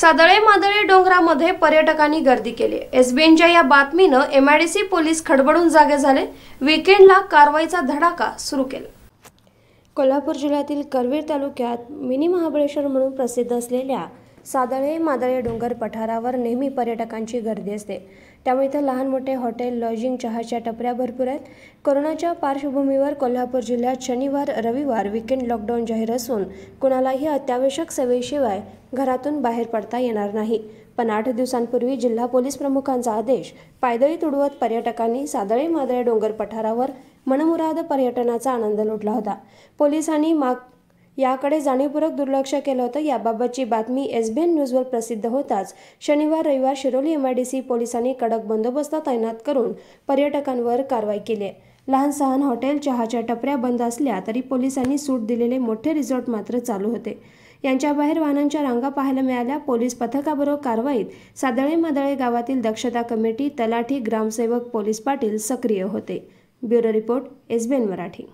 सादळे मादळे डोंगरामध्ये पर्यटकांनी गर्दी केली एसबीएनच्या या बातमीनं एमआयडीसी पोलीस खडबडून जागे झाले विकेंडला कारवाईचा धडाका सुरू केला कोल्हापूर जिल्ह्यातील करवीर तालुक्यात मिनी महाबळेश्वर म्हणून प्रसिद्ध असलेल्या सादळे मादळे डोंगर पठारावर नेहमी पर्यटकांची गर्दी असते त्यामुळे इथं लहान मोठे हॉटेल लॉजिंग चहाच्या टपऱ्या भरपूर आहेत कोरोनाच्या पार्श्वभूमीवर कोल्हापूर जिल्ह्यात शनिवार रविवार विकेंड लॉकडाऊन जाहीर असून कुणालाही अत्यावश्यक सेवेशिवाय घरातून बाहेर पडता येणार नाही पण आठ दिवसांपूर्वी जिल्हा पोलीस प्रमुखांचा आदेश पायदळी तुडवत पर्यटकांनी सादळे मादळे डोंगर पठारावर मनमुराद पर्यटनाचा आनंद लुटला होता पोलिसांनी माग याकडे जाणीवपूर्वक दुर्लक्ष केलं होतं याबाबतची बातमी एसबीएन न्यूजवर प्रसिद्ध होताच शनिवार रविवार शिरोली एमआयडीसी पोलिसांनी कडक बंदोबस्त तैनात करून पर्यटकांवर कारवाई केली लहान सहान हॉटेल चहाच्या टपऱ्या बंद असल्या तरी पोलिसांनी सूट दिलेले मोठे रिसॉर्ट मात्र चालू होते यांच्या बाहेर वाहनांच्या रांगा पाहायला मिळाल्या पोलीस पथकाबरोबर कारवाईत सादळे मादळे गावातील दक्षता कमिटी तलाठी ग्रामसेवक पोलीस पाटील सक्रिय होते ब्युरो रिपोर्ट एसबीएन मराठी